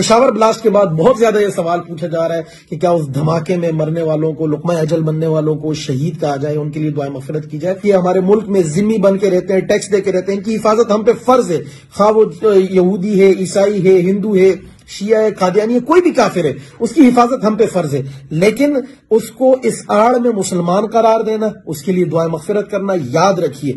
Peshawar blast के बाद बहुत ज्यादा ये सवाल पूछा जा रहा है कि क्या उस धमाके में मरने वालों को लुकमा अजल बनने वालों को शहीद कहा जाए उनके लिए दुआ मफरत की जाए ये हमारे मुल्क में जिम्मी बन के रहते हैं टैक्स दे के रहते हैं इनकी हिफाजत हम पे फर्ज है खा वो यहूदी है ईसाई है हिंदू है शिया है कादियानी है कोई भी काफिर है उसकी हिफाजत हम पे फर्ज है लेकिन उसको इस आड़ में मुसलमान करार देना उसके लिए दुआ मफफरत करना याद रखिए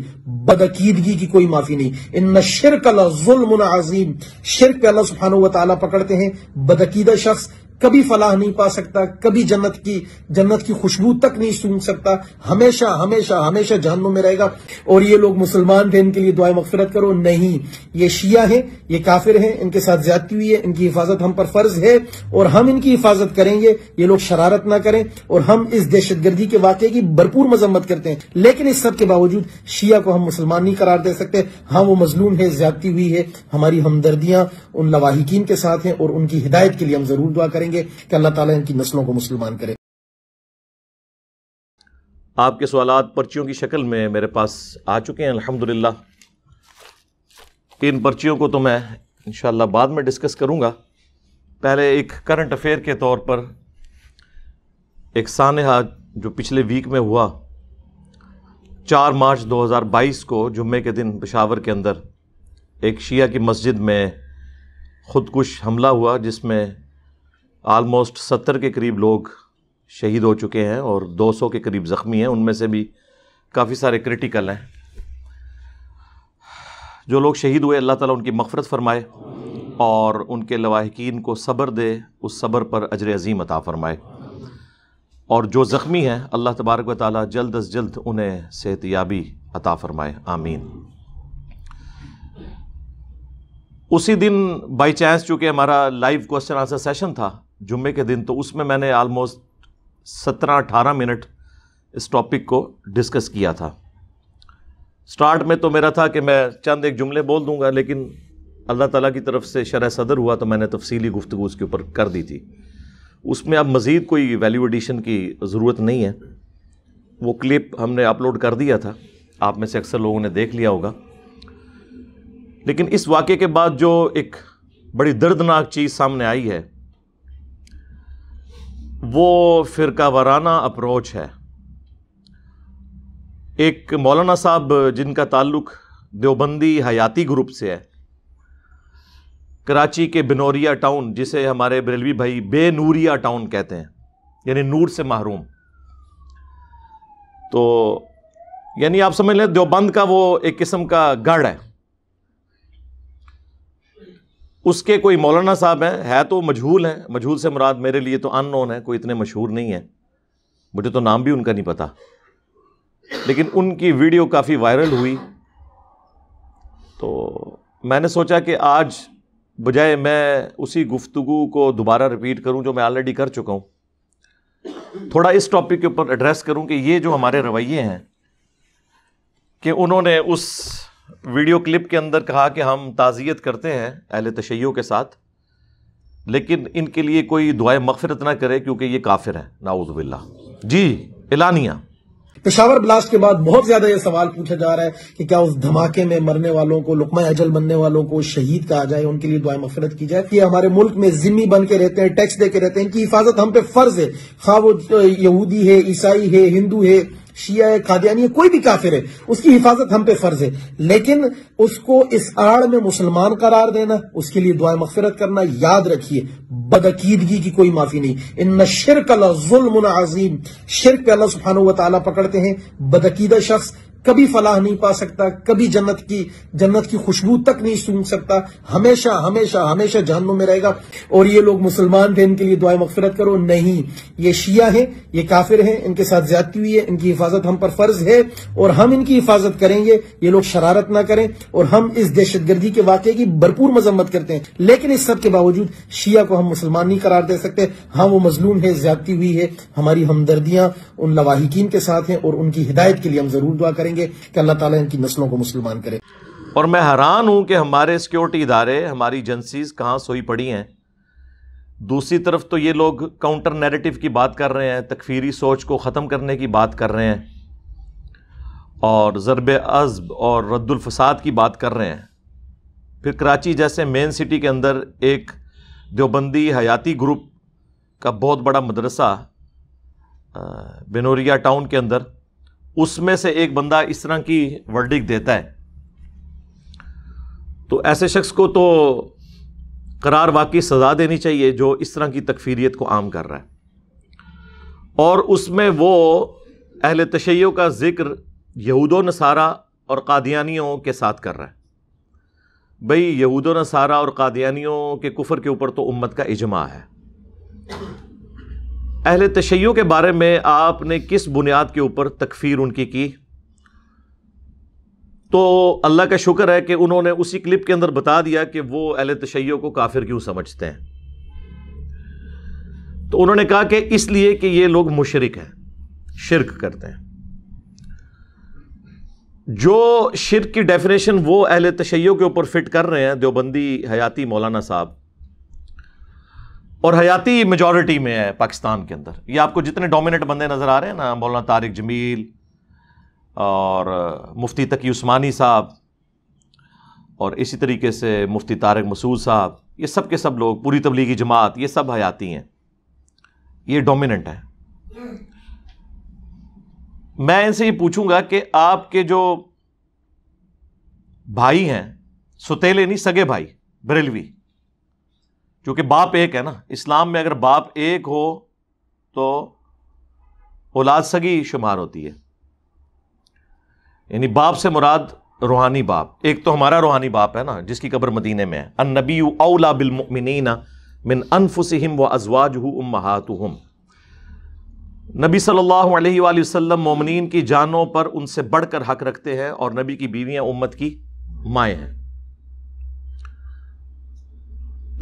बदअकीदगी की कोई माफी नहीं इन न शिरक अजीम शिरक पे अल्लाह सुबहान तला पकड़ते हैं बदअकीदा शख्स कभी फलाह नहीं पा सकता कभी जन्नत की जन्नत की खुशबू तक नहीं सूंघ सकता हमेशा हमेशा हमेशा जहनों में रहेगा और ये लोग मुसलमान थे इनके लिए दुआ मफफरत करो नहीं ये शिया है ये काफिर है इनके साथ ज्यादती हुई है इनकी हिफाजत हम पर फर्ज है और हम इनकी हिफाजत करेंगे ये लोग शरारत ना करें और हम इस दहशतगर्दी के वाक्य की भरपूर मजम्मत करते हैं लेकिन इस सब के बावजूद शिया को हम मुसलमान नहीं करार दे सकते हाँ वो मजलूम है ज्यादती हुई है हमारी हमदर्दियां उन लवाहिकीन के साथ हैं और उनकी हिदायत के लिए हम जरूर दुआ करें करेंगे कि अल्लाह ताला इनकी नस्लों को मुसलमान करे आपके सवाल पर्चियों की शक्ल में मेरे पास आ चुके हैं अल्हम्दुलिल्लाह इन पर्चियों को तो मैं इन बाद में डिस्कस करूंगा पहले एक करंट अफेयर के तौर पर एक सानहा जो पिछले वीक में हुआ चार मार्च 2022 को जुम्मे के दिन पेशावर के अंदर एक शिया की मस्जिद में ख़ुदकुश हमला हुआ जिसमें आलमोस्ट सत्तर के करीब लोग शहीद हो चुके हैं और 200 के करीब ज़ख्मी हैं उनमें से भी काफ़ी सारे क्रिटिकल हैं जो लोग शहीद हुए अल्लाह ताला उनकी मफ़रत फरमाए और उनके लवाहकिन को सब्र दे उस सब्र पर अजर अजीम अता फरमाए और जो ज़ख्मी हैं अल्लाह तबारक व ताली जल्द अज जल्द उन्हें सेहत याबी अता फरमाए आमीन उसी दिन बाई चांस चूँकि हमारा लाइव क्वेश्चन आंसर सेशन था जुम्मे के दिन तो उसमें मैंने आलमोस्ट सत्रह अठारह मिनट इस टॉपिक को डिस्कस किया था स्टार्ट में तो मेरा था कि मैं चंद एक जुमले बोल दूंगा लेकिन अल्लाह ताला की तरफ से शरह सदर हुआ तो मैंने तफसीली गुफ्तु उसके ऊपर कर दी थी उसमें अब मज़ीद कोई वैल्यू एडिशन की ज़रूरत नहीं है वो क्लिप हमने अपलोड कर दिया था आप में से अक्सर लोगों ने देख लिया होगा लेकिन इस वाक़े के बाद जो एक बड़ी दर्दनाक चीज़ सामने आई है वो फ़िरका वाराना अप्रोच है एक मौलाना साहब जिनका ताल्लुक देवबंदी हयाती ग्रुप से है कराची के बिनौरिया टाउन जिसे हमारे बरेलवी भाई बेनूरिया टाउन कहते हैं यानी नूर से महरूम तो यानी आप समझ लें देवबंद का वो एक किस्म का गढ़ है उसके कोई मौलाना साहब हैं है तो मजहूल हैं मजहूल से मुराद मेरे लिए तो अननोन है कोई इतने मशहूर नहीं है मुझे तो नाम भी उनका नहीं पता लेकिन उनकी वीडियो काफ़ी वायरल हुई तो मैंने सोचा कि आज बजाय मैं उसी गुफ्तगु को दोबारा रिपीट करूं जो मैं ऑलरेडी कर चुका हूं थोड़ा इस टॉपिक के ऊपर एड्रेस करूं कि ये जो हमारे रवैये हैं कि उन्होंने उस वीडियो क्लिप के अंदर कहा कि हम ताज़ियत करते हैं अहल तशैयों के साथ लेकिन इनके लिए कोई दुआ मफफरत ना करे क्योंकि ये काफिर हैं नाउजबिल्ला जी एलानिया पेशावर ब्लास्ट के बाद बहुत ज्यादा ये सवाल पूछा जा रहा है कि क्या उस धमाके में मरने वालों को लुकमा अजल बनने वालों को शहीद कहा जाए उनके लिए दुआ मफरत की जाए कि हमारे मुल्क में जिम्मी बन के रहते हैं टैक्स दे के रहते हैं इनकी हिफाजत हम पे फर्ज है खा वो यहूदी है ईसाई है हिंदू है शिया है खादियानी है कोई भी काफिर है उसकी हिफाजत हम पे फर्ज है लेकिन उसको इस आड़ में मुसलमान करार देना उसके लिए दुआ मफफरत करना याद रखिए बदअकीदगी की कोई माफी नहीं इन शिरक जुल्म अजीम शिरक पे अल्लाह सुबहान तला पकड़ते हैं बदअकीदा शख्स कभी फलाह नहीं पा सकता कभी जन्नत की जन्नत की खुशबू तक नहीं सूंघ सकता हमेशा हमेशा हमेशा जहनों में रहेगा और ये लोग मुसलमान थे इनके लिए दुआ मफफरत करो नहीं ये शिया है ये काफिर हैं इनके साथ ज्यादती हुई है इनकी हिफाजत हम पर फर्ज है और हम इनकी हिफाजत करेंगे ये लोग शरारत ना करें और हम इस दहशतगर्दी के वाक्य की भरपूर मजम्मत करते हैं लेकिन इस सब के बावजूद शिया को हम मुसलमान नहीं करार दे सकते हाँ वो मजलूम है ज्यादती हुई है हमारी हमदर्दियां उन लवाहिकीन के साथ हैं और उनकी हिदायत के लिए हम जरूर दुआ करेंगे करेंगे कि अल्लाह ताला इनकी नस्लों को मुसलमान करे और मैं हैरान हूं कि हमारे सिक्योरिटी इदारे हमारी एजेंसीज कहाँ सोई पड़ी हैं दूसरी तरफ तो ये लोग काउंटर नैरेटिव की बात कर रहे हैं तकफीरी सोच को ख़त्म करने की बात कर रहे हैं और ज़रब अज़ब और रद्दुलफसाद की बात कर रहे हैं फिर कराची जैसे मेन सिटी के अंदर एक देवबंदी हयाती ग्रुप का बहुत बड़ा मदरसा बिनोरिया टाउन के अंदर उसमें से एक बंदा इस तरह की वर्डिक देता है तो ऐसे शख्स को तो करार वाकई सज़ा देनी चाहिए जो इस तरह की तकफीरियत को आम कर रहा है और उसमें वो अहल तशैयों का ज़िक्र यहूदो नसारा और कादियानियों के साथ कर रहा है भई यहूद नसारा और कादियानियों के कुफर के ऊपर तो उम्मत का इजमा है अहल तशैय के बारे में आपने किस बुनियाद के ऊपर तकफीर उनकी की तो अल्लाह का शुक्र है कि उन्होंने उसी क्लिप के अंदर बता दिया कि वो अहल तशैय को काफिर क्यों समझते हैं तो उन्होंने कहा कि इसलिए कि ये लोग मुशरक हैं शिरक करते हैं जो शिरक की डेफिनेशन वो अहल तशैय के ऊपर फिट कर रहे हैं देवबंदी हयाती मौलाना साहब और हयाती मेजोरिटी में है पाकिस्तान के अंदर ये आपको जितने डोमिनेट बंदे नज़र आ रहे हैं ना मौलाना तारिक जमील और मुफ्ती तकी उस्मानी साहब और इसी तरीके से मुफ्ती तारक मसूद साहब ये सब के सब लोग पूरी तबलीगी जमात ये सब हयाती हैं ये डोमिनेंट हैं मैं इनसे ये पूछूंगा कि आपके जो भाई हैं सुतेले नहीं सगे भाई बरेलवी क्योंकि बाप एक है ना इस्लाम में अगर बाप एक हो तो औलाद सगी शुमार होती है यानी बाप से मुराद रूहानी बाप एक तो हमारा रूहानी बाप है ना जिसकी कब्र मदीने में है अन नबी अवला बिलमिनना मिन अनफुसम व अजवाज हु उम्मात नबी सल्लल्लाहु अलैहि वसल्लम मोमिन की जानों पर उनसे बढ़कर हक रखते हैं और नबी की बीवियां उम्मत की माएँ हैं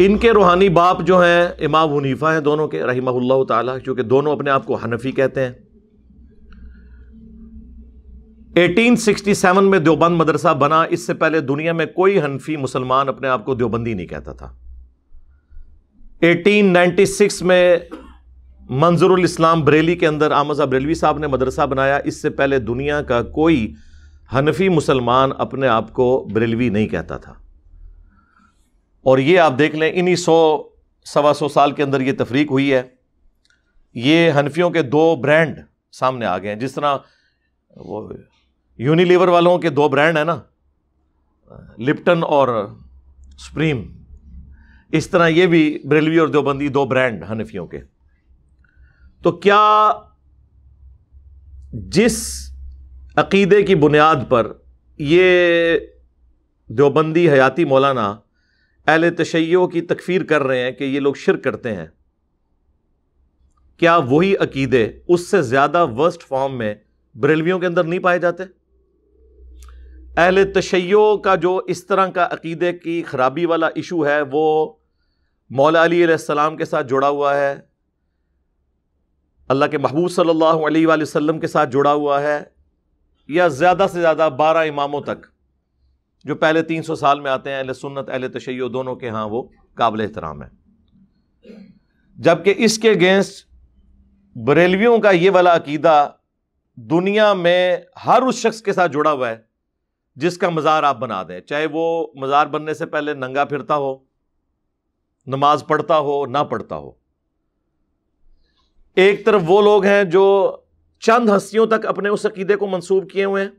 इनके रूहानी बाप जो हैं इमाम हनीफा हैं दोनों के रही ताला क्योंकि दोनों अपने आप को हनफी कहते हैं 1867 में देवबंद मदरसा बना इससे पहले दुनिया में कोई हनफी मुसलमान अपने आप को देवबंदी नहीं कहता था 1896 में मंजरुल इस्लाम बरेली के अंदर आमजा बरेलवी साहब ने मदरसा बनाया इससे पहले दुनिया का कोई हनफी मुसलमान अपने आप को बरेलवी नहीं कहता था और ये आप देख लें इन्हीं सौ सवा सौ साल के अंदर ये तफरीक हुई है ये हनफियों के दो ब्रांड सामने आ गए हैं जिस तरह वो यूनिलीवर वालों के दो ब्रांड हैं ना लिप्टन और सुप्रीम इस तरह ये भी ब्रेलवी और देवबंदी दो ब्रांड हनफियों के तो क्या जिस अकीदे की बुनियाद पर ये देवबंदी हयाती मौलाना अहल तशैयों की तकफीर कर रहे हैं कि ये लोग शिर करते हैं क्या वही अकीदे उससे ज़्यादा वर्स्ट फॉर्म में ब्रेलवियों के अंदर नहीं पाए जाते अहल तशैयों का जो इस तरह का अकीदे की ख़राबी वाला इशू है वो मौला अलीसम के साथ जुड़ा हुआ है अल्लाह के महबूब सल्लल्लाहु अलैहि वसल्लम के साथ जुड़ा हुआ है या ज़्यादा से ज़्यादा बारह इमामों तक जो पहले तीन सौ साल में आते हैं अहल सुन्नत अहल तशैय दोनों के यहां वो काबिल एहतराम है जबकि इसके अगेंस्ट बरेलवियों का ये वाला अकीदा दुनिया में हर उस शख्स के साथ जुड़ा हुआ है जिसका मज़ार आप बना दें चाहे वो मज़ार बनने से पहले नंगा फिरता हो नमाज पढ़ता हो ना पढ़ता हो एक तरफ वो लोग हैं जो चंद हस्तियों तक अपने उस अकीदे को मंसूब किए हुए हैं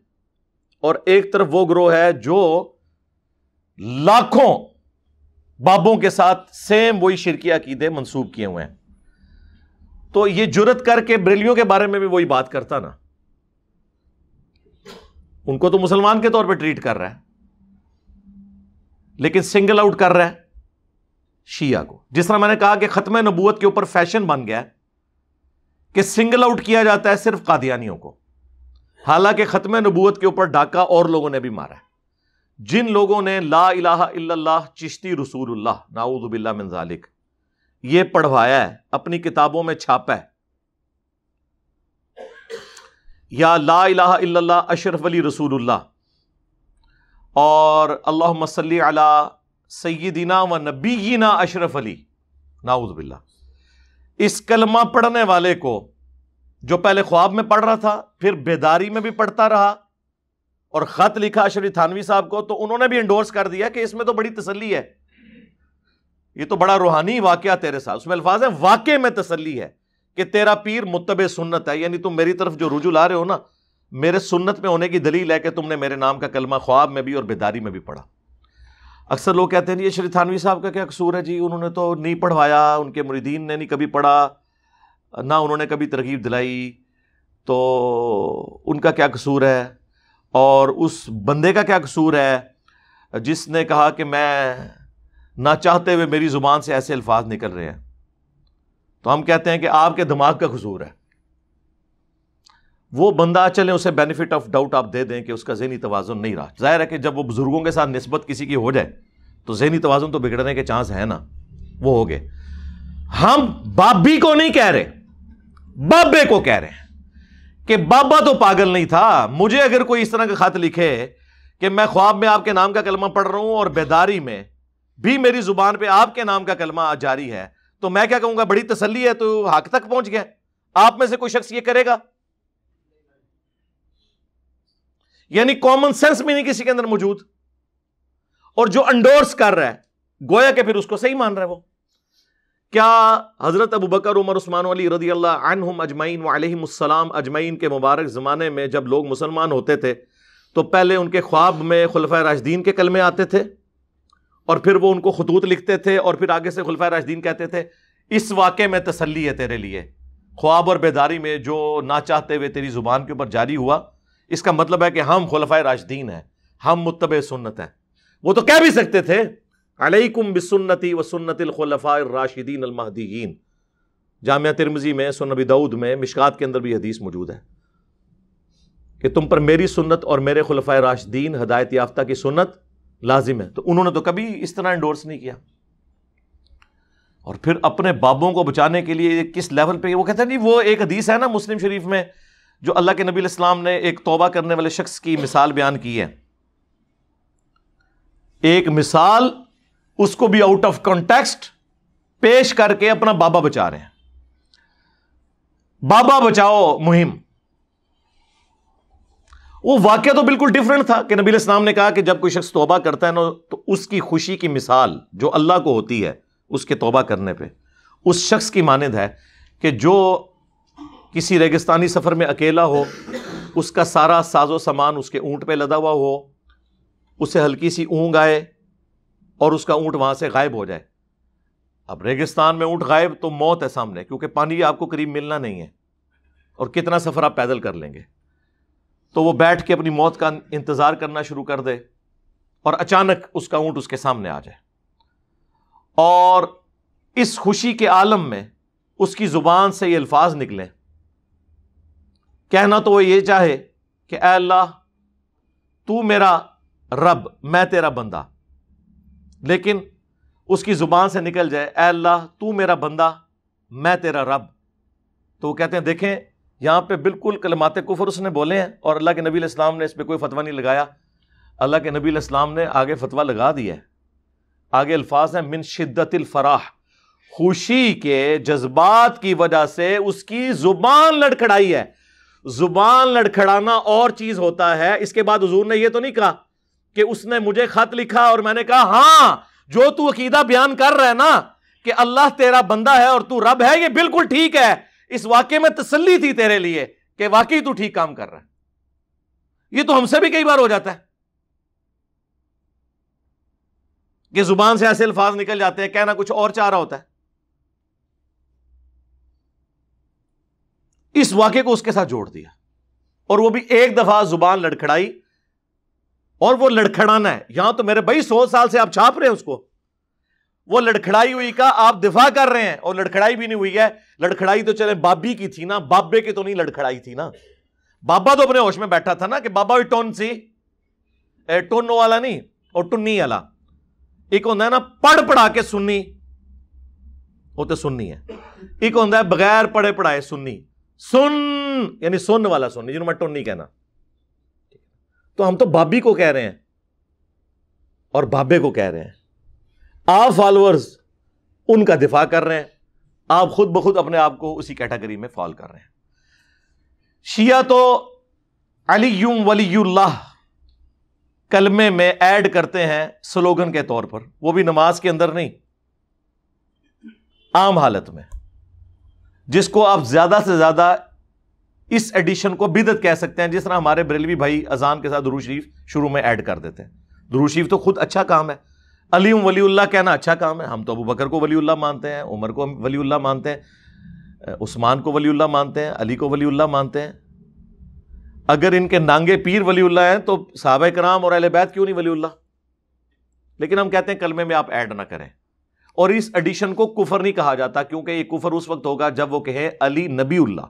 और एक तरफ वो ग्रोह है जो लाखों बाबों के साथ सेम वही शिरकिया की दे मंसूब किए हुए हैं तो ये जुरत करके ब्रिलियों के बारे में भी वही बात करता ना उनको तो मुसलमान के तौर पे ट्रीट कर रहा है लेकिन सिंगल आउट कर रहा है शिया को जिस तरह मैंने कहा कि खत्म नबूत के ऊपर फैशन बन गया कि सिंगल आउट किया जाता है सिर्फ कादियानियों को हालांकि ख़त्म नबूत के ऊपर डाका और लोगों ने भी मारा जिन लोगों ने ला इला चिश्ती रसूलुल्लाह नाऊदबिल्ला मंजालिक ये पढ़वाया है अपनी किताबों में छापा है या ला इला अशरफ अली रसूलुल्लाह और अल्लाह मसल अला सैदिना व नबीना अशरफ अली नाऊदबिल्ला इस कलमा पढ़ने वाले को जो पहले ख्वाब में पढ़ रहा था फिर बेदारी में भी पढ़ता रहा और ख़त लिखा श्री थानवी साहब को तो उन्होंने भी इंडोर्स कर दिया कि इसमें तो बड़ी तसली है ये तो बड़ा रूहानी वाक़ तेरे साथ उसमें अल्फाज है वाकई में तसली है कि तेरा पीर मुतब सुन्नत है यानी तुम मेरी तरफ जो रुझू ला रहे हो ना मेरे सुन्नत में होने की दलील है कि तुमने मेरे नाम का कलमा ख्वाब में भी और बेदारी में भी पढ़ा अक्सर लोग कहते हैं ये श्री थानवी साहब का क्या कसूर है जी उन्होंने तो नहीं पढ़वाया उनके मुरीदीन ने नहीं कभी पढ़ा ना उन्होंने कभी तरकीब दिलाई तो उनका क्या कसूर है और उस बंदे का क्या कसूर है जिसने कहा कि मैं ना चाहते हुए मेरी ज़ुबान से ऐसे अल्फाज निकल रहे हैं तो हम कहते हैं कि आपके दिमाग का कसूर है वो बंदा चले उसे बेनिफिट ऑफ डाउट आप दे दें कि उसका जहनी तोज़ुन नहीं रहा जाहिर है कि जब वो बुज़ुर्गों के साथ नस्बत किसी की हो जाए तो जहनी तोज़ुन तो बिगड़ने के चांस है ना वो हो गए हम बाबी को नहीं कह रहे बाबे को कह रहे हैं कि बाबा तो पागल नहीं था मुझे अगर कोई इस तरह का खत लिखे कि मैं ख्वाब में आपके नाम का कलमा पढ़ रहा हूं और बेदारी में भी मेरी जुबान पे आपके नाम का कलमा जारी है तो मैं क्या कहूंगा बड़ी तसल्ली है तो हक तक पहुंच गया आप में से कोई शख्स ये करेगा यानी कॉमन सेंस भी नहीं किसी के अंदर मौजूद और जो अंडोर्स कर रहा है गोया के फिर उसको सही मान रहा है वो क्या हज़रत अबू बकर उमर उस्मान अली रदी अल्लाह अजमैन अजमाइन वालम के मुबारक ज़माने में जब लोग मुसलमान होते थे तो पहले उनके ख्वाब में खुलफ़ राजदीन के कलमे आते थे और फिर वो उनको खतूत लिखते थे और फिर आगे से खुलफ़ राजदीन कहते थे इस वाक़े में तसली है तेरे लिए ख्वाब और बेदारी में जो ना चाहते हुए तेरी ज़ुबान के ऊपर जारी हुआ इसका मतलब है कि हम खुलफ़ राजदीन हैं हम मुतब सुन्नत हैं वो तो कह भी सकते थे अलैकुम बिसन्नति व सुन्नतिल राशिदीन अलमहदीन जामिया तिरमजी में सुनबी दाऊद में मिशकात के अंदर भी हदीस मौजूद है कि तुम पर मेरी सुन्नत और मेरे खलफा राशिदीन हदायत याफ्ता की सुन्नत लाजिम है तो उन्होंने तो कभी इस तरह इंडोर्स नहीं किया और फिर अपने बाबों को बचाने के लिए किस लेवल पे वो कहते हैं नहीं वो एक हदीस है ना मुस्लिम शरीफ में जो अल्लाह के नबी इस्लाम ने एक तौबा करने वाले शख्स की मिसाल बयान की है एक मिसाल उसको भी आउट ऑफ कॉन्टेक्स्ट पेश करके अपना बाबा बचा रहे हैं बाबा बचाओ मुहिम वो वाक्य तो बिल्कुल डिफरेंट था कि नबील इस्लाम ने कहा कि जब कोई शख्स तोबा करता है ना तो उसकी खुशी की मिसाल जो अल्लाह को होती है उसके तोबा करने पे उस शख्स की मानद है कि जो किसी रेगिस्तानी सफ़र में अकेला हो उसका सारा साजो सामान उसके ऊंट पे लदा हुआ हो उसे हल्की सी ऊँग आए और उसका ऊंट वहां से गायब हो जाए अब रेगिस्तान में ऊंट गायब तो मौत है सामने क्योंकि पानी आपको करीब मिलना नहीं है और कितना सफ़र आप पैदल कर लेंगे तो वो बैठ के अपनी मौत का इंतज़ार करना शुरू कर दे और अचानक उसका ऊंट उसके सामने आ जाए और इस खुशी के आलम में उसकी ज़ुबान से ये अल्फाज निकले कहना तो वो ये चाहे कि अल्लाह तू मेरा रब मैं तेरा बंदा लेकिन उसकी ज़ुबान से निकल जाए ए अल्लाह तू मेरा बंदा मैं तेरा रब तो वो कहते हैं देखें यहां पे बिल्कुल कलमाते कुफर उसने बोले हैं और अल्लाह के नबी इस्लाम ने इस पर कोई फतवा नहीं लगाया अल्लाह के नबी इस्लाम ने आगे फतवा लगा दिया है आगे अल्फाज हैं मिन शिद्दतफ़राह खुशी के जज्बात की वजह से उसकी ज़ुबान लड़खड़ाई है ज़ुबान लड़खड़ाना और चीज़ होता है इसके बाद हजूर ने यह तो नहीं कहा कि उसने मुझे खत लिखा और मैंने कहा हां जो तू अकीदा बयान कर रहा है ना कि अल्लाह तेरा बंदा है और तू रब है ये बिल्कुल ठीक है इस वाक्य में तसली थी तेरे लिए कि वाकई तू ठीक काम कर रहा है ये तो हमसे भी कई बार हो जाता है कि जुबान से ऐसे अल्फाज निकल जाते हैं कहना कुछ और चाह रहा होता है इस वाक्य को उसके साथ जोड़ दिया और वो भी एक दफा जुबान लड़खड़ाई और वो लड़खड़ाना है यहां तो मेरे भाई सौ साल से आप छाप रहे हैं उसको वो लड़खड़ाई हुई का आप दिफा कर रहे हैं और लड़खड़ाई भी नहीं हुई है लड़खड़ाई तो चले बाबी की थी ना बाबे की तो नहीं लड़खड़ाई थी ना बाबा तो अपने होश में बैठा था ना कि बाबा भी टोन सी टोनो वाला नहीं और टुन्नी वाला एक होंगे ना पढ़ पढ़ा के सुननी वो तो सुननी है एक होंगे बगैर पढ़े पढ़ाए सुननी सुन यानी सुन वाला सुननी जिन्होंने मैं टुन्नी कहना तो हम तो भाभी को कह रहे हैं और भाबे को कह रहे हैं आप फॉलोअर्स उनका दिफा कर रहे हैं आप खुद ब खुद अपने आप को उसी कैटेगरी में फॉल कर रहे हैं शिया तो यूम वली कलमे में ऐड करते हैं स्लोगन के तौर पर वो भी नमाज के अंदर नहीं आम हालत में जिसको आप ज्यादा से ज्यादा इस एडिशन को बिदत कह सकते हैं जिस तरह हमारे बरेलवी भाई अजान के साथ दुरू शरीफ शुरू में ऐड कर देते हैं दुरू शरीफ तो खुद अच्छा काम है अलीम वलीउल्ला कहना अच्छा काम है हम तो अबू बकर को वलीउल्ला मानते हैं उमर को वलीउल्ला मानते हैं उस्मान को वलीउल्ला मानते हैं अली को वलीउल्ला मानते हैं अगर इनके नांगे पीर वलीउल्ला हैं तो साहब कराम और बैत क्यों नहीं वलीउल्ला लेकिन हम कहते हैं कलमे में आप ऐड ना करें और इस एडिशन को कुफर नहीं कहा जाता क्योंकि ये कुफर उस वक्त होगा जब वो कहे अली नबीउल्ला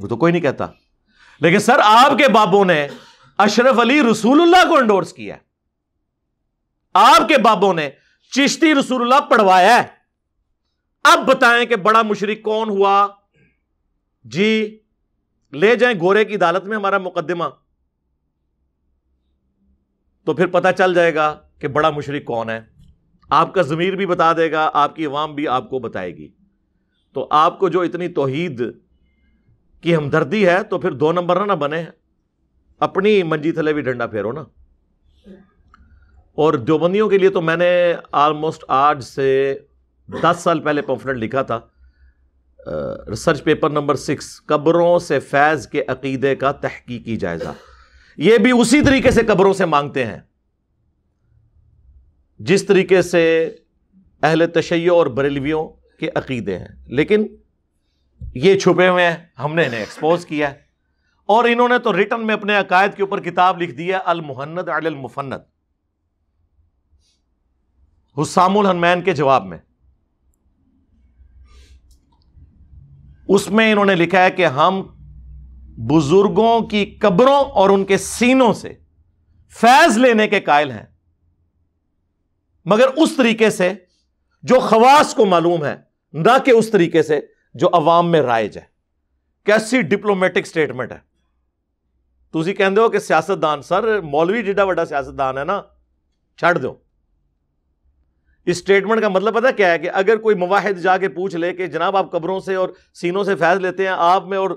वो तो कोई नहीं कहता लेकिन सर आपके बाबों ने अशरफ अली रसूलुल्लाह को एंडोर्स किया आपके बाबों ने चिश्ती रसूल्ला पढ़वाया है अब बताएं कि बड़ा मुशरक कौन हुआ जी ले जाए गोरे की अदालत में हमारा मुकदमा तो फिर पता चल जाएगा कि बड़ा मुशरक कौन है आपका ज़मीर भी बता देगा आपकी अवाम भी आपको बताएगी तो आपको जो इतनी तोहीद कि हमदर्दी है तो फिर दो नंबर ना ना बने अपनी मंजी थले भी डंडा फेरो ना और देवबंदियों के लिए तो मैंने आलमोस्ट आज से दस साल पहले पंफलेट लिखा था रिसर्च पेपर नंबर सिक्स कब्रों से फैज़ के अकीदे का तहकीकी जायज़ा ये भी उसी तरीके से कब्रों से मांगते हैं जिस तरीके से अहल तशैय और बरेलवियों के अकीदे हैं लेकिन ये छुपे हुए हैं हमने इन्हें एक्सपोज किया और इन्होंने तो रिटर्न में अपने अकायद के ऊपर किताब लिख दी है अलमुहन्नद अलमुफन्नद हुसामुल हनमैन के जवाब में उसमें इन्होंने लिखा है कि हम बुजुर्गों की कब्रों और उनके सीनों से फैज लेने के कायल हैं मगर उस तरीके से जो खवास को मालूम है ना कि उस तरीके से जो अवाम में राइज है कैसी डिप्लोमेटिक स्टेटमेंट है ਤੁਸੀਂ ਕਹਿੰਦੇ ਹੋ ਕਿ ਸਿਆਸਤਦਾਨ ਸਰ ਮੌਲਵੀ ਜਿੱਡਾ ਵੱਡਾ ਸਿਆਸਤਦਾਨ ਹੈ ਨਾ ਛੱਡ ਦਿਓ इस स्टेटमेंट का मतलब पता क्या है कि अगर कोई मुवाहिद जाके पूछ ले कि जनाब आप कब्रों से और सीनों से फैज लेते हैं आप में और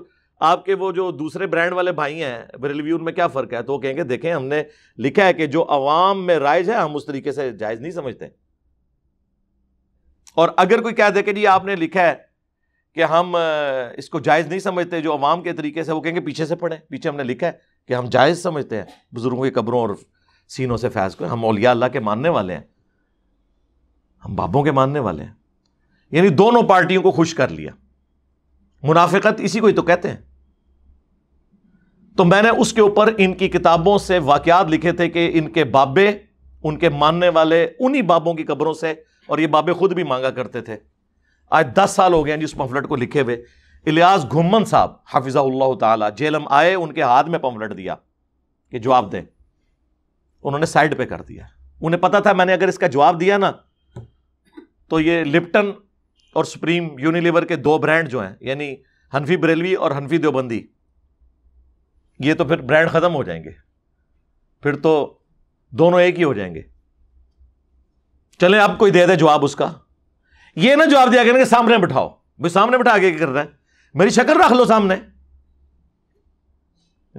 आपके वो जो दूसरे ब्रांड वाले भाई हैं रिव्यू में क्या फ़र्क है तो कहेंगे देखें हमने लिखा है कि जो अवाम में राइज है हम उस तरीके से जायज़ नहीं समझते और अगर कोई कह दे कि जी आपने लिखा है कि हम इसको जायज़ नहीं समझते जो अवाम के तरीके से वो कहेंगे पीछे से पढ़े पीछे हमने लिखा है कि हम जायज़ समझते हैं बुज़ुर्गों की कब्रों और सीनों से फैज़ को हम अलिया अल्लाह के मानने वाले हैं हम बाबों के मानने वाले हैं यानी दोनों पार्टियों को खुश कर लिया मुनाफिकत इसी को ही तो कहते हैं तो मैंने उसके ऊपर इनकी किताबों से वाकयात लिखे थे कि इनके बाबे उनके मानने वाले उन्हीं बाबों की कब्रों से और ये बाबे खुद भी मांगा करते थे आज दस साल हो गए हैं जिस पंफलेट को लिखे हुए इलियास घुम्मन साहब हाफिजा ताला जेलम आए उनके हाथ में पंफलेट दिया कि जवाब दें उन्होंने साइड पे कर दिया उन्हें पता था मैंने अगर इसका जवाब दिया ना तो ये लिप्टन और सुप्रीम यूनिलीवर के दो ब्रांड जो हैं यानी हनफी बरेलवी और हनफी देवबंदी ये तो फिर ब्रांड ख़त्म हो जाएंगे फिर तो दोनों एक ही हो जाएंगे चलें आप कोई दे दे जवाब उसका ये ना जवाब दिया करेंगे सामने बिठाओ भाई सामने बिठा आगे क्या कर रहे मेरी शक्ल रख लो सामने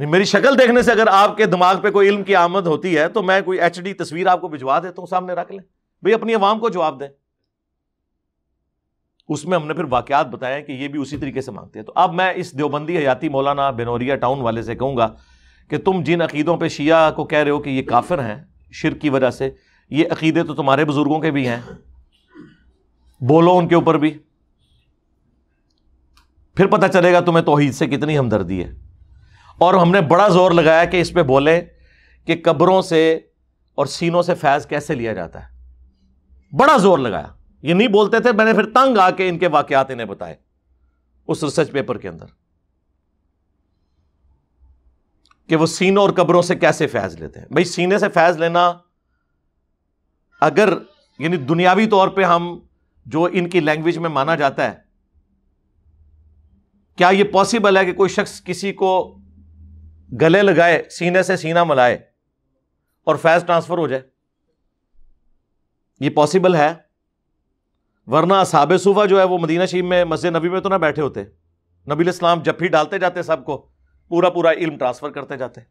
मेरी शक्ल देखने से अगर आपके दिमाग पे कोई इल्म की आमद होती है तो मैं कोई एच तस्वीर आपको भिजवा देता हूं सामने रख लें भाई अपनी आवाम को जवाब दें उसमें हमने फिर वाकयात बताया कि ये भी उसी तरीके से मांगते हैं तो अब मैं इस देवबंदी हयाती मौलाना बेनोरिया टाउन वाले से कहूँगा कि तुम जिन अकीदों पर शिया को कह रहे हो कि ये काफिर हैं शिर की वजह से ये अकीदे तो तुम्हारे बुज़ुर्गों के भी हैं बोलो उनके ऊपर भी फिर पता चलेगा तुम्हें तोहहीद से कितनी हमदर्दी है और हमने बड़ा जोर लगाया कि इस पर बोले कि कब्रों से और सीनों से फैज़ कैसे लिया जाता है बड़ा जोर लगाया ये नहीं बोलते थे मैंने फिर तंग आके इनके वाकयात इन्हें बताए उस रिसर्च पेपर के अंदर कि वो सीनों और कब्रों से कैसे फैज़ लेते हैं भाई सीने से फैज़ लेना अगर यानी दुनियावी तौर पे हम जो इनकी लैंग्वेज में माना जाता है क्या यह पॉसिबल है कि कोई शख्स किसी को गले लगाए सीने से सीना मिलाए और फैज ट्रांसफर हो जाए ये पॉसिबल है वरना साब सूफा जो है वो मदीना शरीफ में मस्जिद नबी में तो ना बैठे होते नबी इस्लाम जब भी डालते जाते सबको पूरा पूरा इल्म ट्रांसफर करते जाते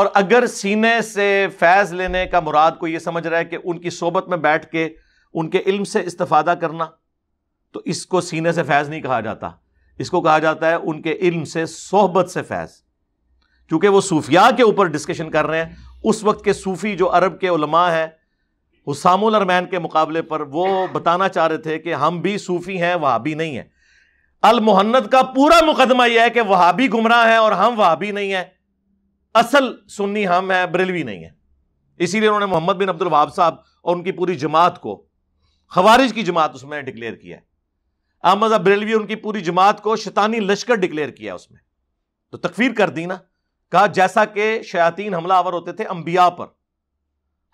और अगर सीने से फैज लेने का मुराद को ये समझ रहा है कि उनकी सोबत में बैठ के उनके इल्म से इस्तफ़ादा करना तो इसको सीने से फैज़ नहीं कहा जाता इसको कहा जाता है उनके इल्म से सोहबत से फैज़ क्योंकि वो सूफिया के ऊपर डिस्कशन कर रहे हैं उस वक्त के सूफ़ी जो अरब के उलमा हैं हुसामुल अरमैन के मुकाबले पर वो बताना चाह रहे थे कि हम भी सूफ़ी हैं भी नहीं है अल मोहन्नद का पूरा मुकदमा यह है कि भी गुमराह है और हम भी नहीं है असल सुन्नी हम हैं बरेलवी नहीं है इसीलिए उन्होंने मोहम्मद बिन अब्दुल वहाब साहब और उनकी पूरी जमात को खवारिज की जमात उसमें डिक्लेयर किया है अहमद बरेलवी उनकी पूरी जमात को शैतानी लश्कर डिक्लेयर किया उसमें तो तकफीर कर दी ना कहा जैसा कि शयातीन हमलावर होते थे अंबिया पर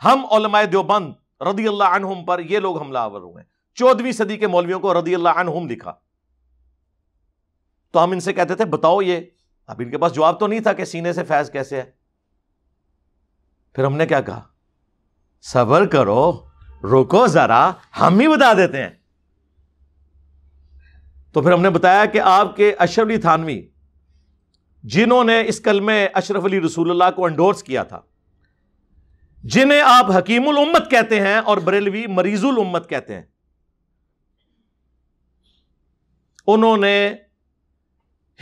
हम ओलमाए देवबंद रदी अल्लाह पर ये लोग हमलावर हुए चौदहवीं सदी के मौलवियों को रदी अल्लाह लिखा तो हम इनसे कहते थे बताओ ये अब इनके पास जवाब तो नहीं था कि सीने से फैज कैसे है फिर हमने क्या कहा सबर करो रुको जरा हम ही बता देते हैं तो फिर हमने बताया कि आपके अशरफ अली थानवी जिन्होंने इस कल में अशरफ अली रसूलुल्लाह को एंडोर्स किया था जिन्हें आप हकीमुल उम्मत कहते हैं और बरेलवी मरीजुल उम्मत कहते हैं उन्होंने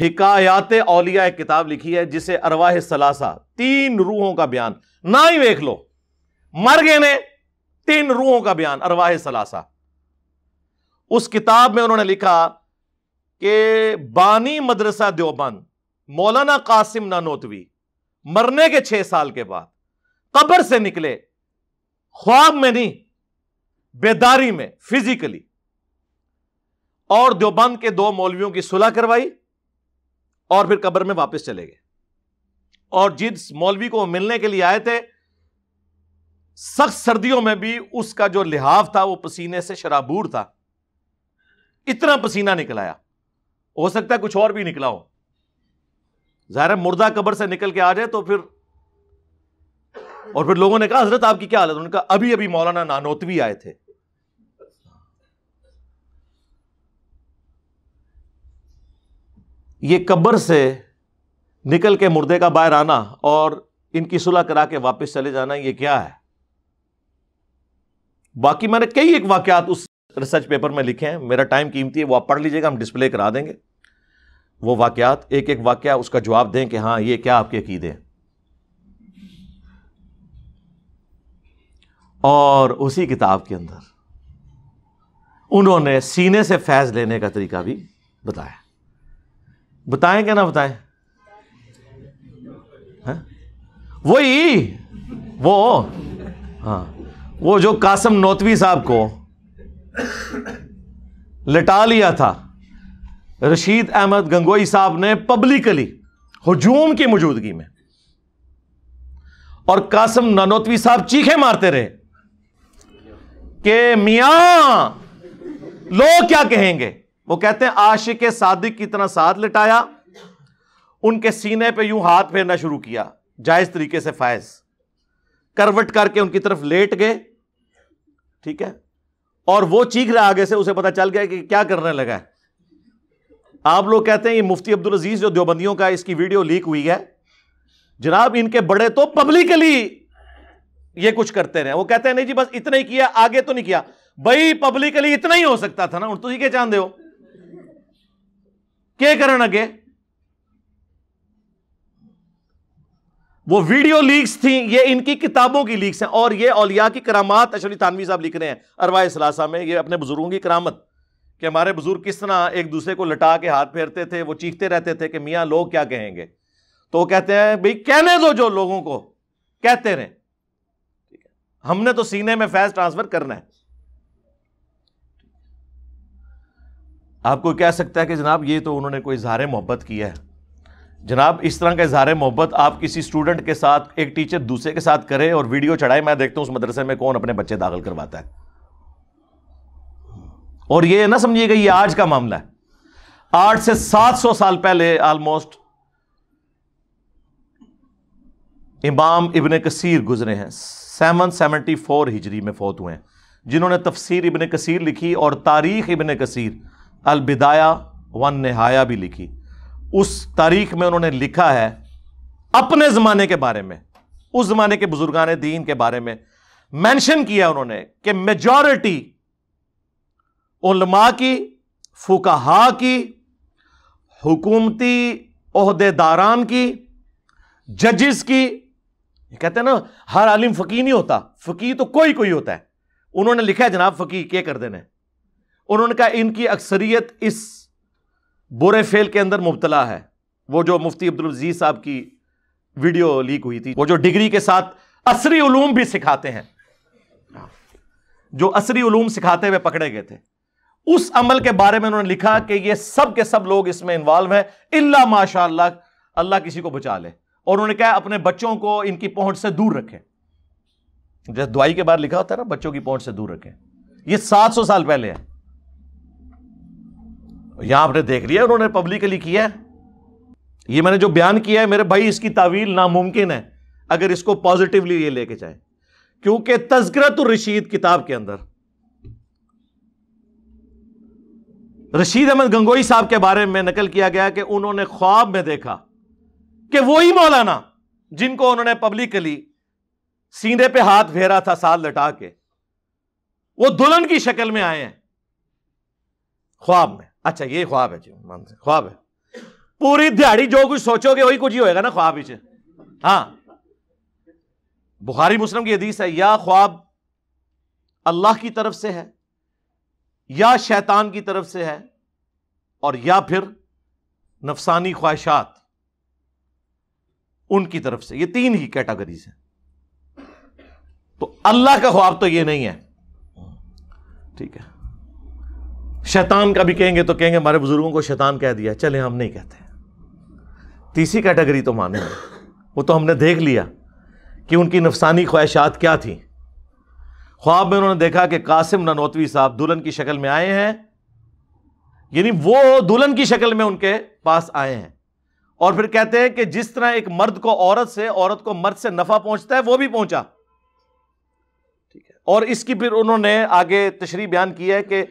हिकायात औलिया एक किताब लिखी है जिसे अरवाह सलासा तीन रूहों का बयान ना ही देख लो मर गए ने तीन रूहों का बयान अरवाह सलासा उस किताब में उन्होंने लिखा कि बानी मदरसा देवबंद मौलाना कासिम नानोतवी मरने के छह साल के बाद कब्र से निकले ख्वाब में नहीं बेदारी में फिजिकली और देवबंद के दो मौलवियों की सुलह करवाई और फिर कब्र में वापस चले गए और जिस मौलवी को मिलने के लिए आए थे सख्त सर्दियों में भी उसका जो लिहाव था वो पसीने से शराबूर था इतना पसीना निकलाया हो सकता है कुछ और भी निकला हो ज़ाहिर मुर्दा कब्र से निकल के आ जाए तो फिर और फिर लोगों ने कहा हजरत आपकी क्या हालत उनका अभी अभी मौलाना नानोतवी आए थे ये कब्र से निकल के मुर्दे का बाहर आना और इनकी सुलह करा के वापस चले जाना ये क्या है बाकी मैंने कई एक वाक़ात उस रिसर्च पेपर में लिखे हैं मेरा टाइम कीमती है वो आप पढ़ लीजिएगा हम डिस्प्ले करा देंगे वो वाक़ात एक एक वाक्य उसका जवाब दें कि हाँ ये क्या आपके अकीदे हैं और उसी किताब के अंदर उन्होंने सीने से फैज़ लेने का तरीका भी बताया बताएं क्या ना बताएं वही वो हाँ वो जो कासम नौतवी साहब को लटा लिया था रशीद अहमद गंगोई साहब ने पब्लिकली हजूम की मौजूदगी में और कासम ननौतवी साहब चीखे मारते रहे कि मिया लोग क्या कहेंगे वो कहते हैं आशिक सादिक की तरह साथ लिटाया उनके सीने पे यूं हाथ फेरना शुरू किया जायज तरीके से फायज़ करवट करके उनकी तरफ लेट गए ठीक है और वो चीख रहा आगे से उसे पता चल गया कि क्या करने लगा है आप लोग कहते हैं ये मुफ्ती अब्दुल अजीज जो देवबंदियों का इसकी वीडियो लीक हुई है जनाब इनके बड़े तो पब्लिकली ये कुछ करते रहे वो कहते हैं नहीं जी बस इतना ही किया आगे तो नहीं किया भाई पब्लिकली इतना ही हो सकता था ना उन तुझे क्या चाहते हो क्या करण अगे वो वीडियो लीक्स थी ये इनकी किताबों की लीक्स हैं और ये औलिया की करामात अशरी थानवी साहब लिख रहे हैं अरवा सलासा में ये अपने बुजुर्गों की करामत कि हमारे बुजुर्ग किस तरह एक दूसरे को लटा के हाथ फेरते थे वो चीखते रहते थे कि मियाँ लोग क्या कहेंगे तो वो कहते हैं भाई कहने दो जो लोगों को कहते रहे हमने तो सीने में फैज ट्रांसफर करना है आपको कह सकता है कि जनाब ये तो उन्होंने कोई इजहार मोहब्बत किया है जनाब इस तरह का इजहार मोहब्बत आप किसी स्टूडेंट के साथ एक टीचर दूसरे के साथ करे और वीडियो चढ़ाए मैं देखता हूँ उस मदरसे में कौन अपने बच्चे दाखिल करवाता है और ये ना समझिएगा ये आज का मामला है आठ से सात सौ साल पहले ऑलमोस्ट इमाम इबन कसीर गुजरे हैं सेवन सेवेंटी फोर हिजरी में फौत हुए हैं जिन्होंने तफसीर इबन कसीर लिखी और तारीख इबन कसीर अलबिदाया वन नहाया भी लिखी उस तारीख में उन्होंने लिखा है अपने ज़माने के बारे में उस ज़माने के बुजुर्गान दीन के बारे में मेंशन किया उन्होंने कि मेजॉरिटी उलमा की फुकाहा की हुकूमती अहदेदारान की जजिस की कहते हैं ना हर आलिम फ़की नहीं होता फ़की तो कोई कोई होता है उन्होंने लिखा है जनाब फ़की के कर देने उन्होंने कहा इनकी अक्सरियत इस बुरे फेल के अंदर मुबतला है वो जो मुफ्ती अब्दुलजीज साहब की वीडियो लीक हुई थी वो जो डिग्री के साथ असरी उलूम भी सिखाते हैं जो असरी उलूम सिखाते हुए पकड़े गए थे उस अमल के बारे में उन्होंने लिखा कि ये सब के सब लोग इसमें इन्वॉल्व हैं इल्ला माशा अल्लाह किसी को बचा ले और उन्होंने कहा अपने बच्चों को इनकी पहुंच से दूर रखें जैसे दुआई के बारे लिखा होता है ना बच्चों की पहुंच से दूर रखें ये 700 साल पहले है यहां आपने देख लिया उन्होंने पब्लिकली किया है ये मैंने जो बयान किया है मेरे भाई इसकी तावील नामुमकिन है अगर इसको पॉजिटिवली ये लेके जाए क्योंकि तस्करत रशीद किताब के अंदर रशीद अहमद गंगोई साहब के बारे में नकल किया गया कि उन्होंने ख्वाब में देखा कि वही मौलाना जिनको उन्होंने पब्लिकली सीने पे हाथ फेरा था साल लटा के वो दुल्हन की शक्ल में आए हैं ख्वाब में अच्छा ये ख्वाब है जी मानते ख्वाब है पूरी दिहाड़ी जो कुछ सोचोगे वही कुछ ही होएगा ना ख्वाब पीछे हाँ बुखारी मुस्लिम की हदीस है या ख्वाब अल्लाह की तरफ से है या शैतान की तरफ से है और या फिर नफसानी ख्वाहिशात उनकी तरफ से ये तीन ही कैटेगरीज हैं तो अल्लाह का ख्वाब तो ये नहीं है ठीक है शैतान का भी कहेंगे तो कहेंगे हमारे बुजुर्गों को शैतान कह दिया चले हम नहीं कहते तीसरी कैटेगरी तो माने वो तो हमने देख लिया कि उनकी नफसानी ख्वाहिशात क्या थी ख्वाब में उन्होंने देखा कि कासिम ननौतवी साहब दुल्हन की शक्ल में आए हैं यानी वो दुल्हन की शक्ल में उनके पास आए हैं और फिर कहते हैं कि जिस तरह एक मर्द को औरत से औरत को मर्द से नफा पहुंचता है वो भी पहुंचा ठीक है और इसकी फिर उन्होंने आगे तशरी बयान किया है कि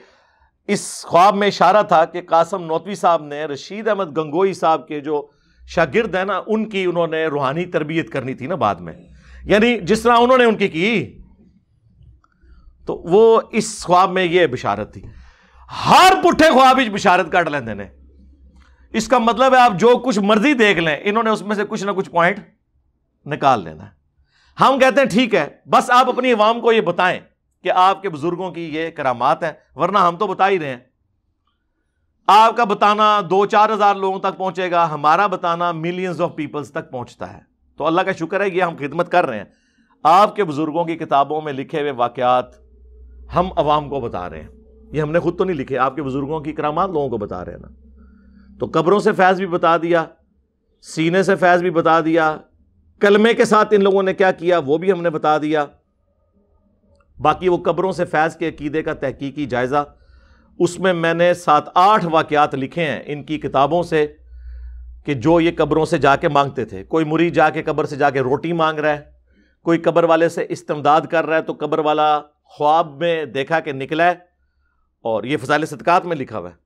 इस ख्वाब में इशारा था कि कासम नौतवी साहब ने रशीद अहमद गंगोई साहब के जो शागिर्द हैं ना उनकी उन्होंने रूहानी तरबियत करनी थी ना बाद में यानी जिस तरह उन्होंने उनकी की तो वो इस ख्वाब में ये बिशारत थी हर पुठे ख्वाब इस बिशारत काट लेंदे ने इसका मतलब है आप जो कुछ मर्जी देख लें इन्होंने उसमें से कुछ ना कुछ पॉइंट निकाल लेना हम कहते हैं ठीक है बस आप अपनी आवाम को ये बताएं कि आपके बुजुर्गों की ये करामात हैं वरना हम तो बता ही रहे हैं आपका बताना दो चार हज़ार लोगों तक पहुंचेगा हमारा बताना मिलियंस ऑफ पीपल्स तक पहुंचता है तो अल्लाह का शुक्र है ये हम खिदमत कर रहे हैं आपके बुजुर्गों की किताबों में लिखे हुए वाकत हम आवाम को बता रहे हैं ये हमने खुद तो नहीं लिखे आपके बुजुर्गों की करामात लोगों को बता रहे हैं ना तो कब्रों से फैज़ भी बता दिया सीने से फैज़ भी बता दिया कलमे के साथ इन लोगों ने क्या किया वो भी हमने बता दिया बाकी वो कब्रों से फैज़ के अकीदे का तहकीकी जायज़ा उसमें मैंने सात आठ वाक़ात लिखे हैं इनकी किताबों से कि जो ये कब्रों से जाके मांगते थे कोई जा जाके कब्र से जाके रोटी मांग रहा है कोई कब्र वाले से इस्तमदाद कर रहा है तो कब्र वाला ख्वाब में देखा कि निकला है और ये फजाल सदक़ात में लिखा हुआ है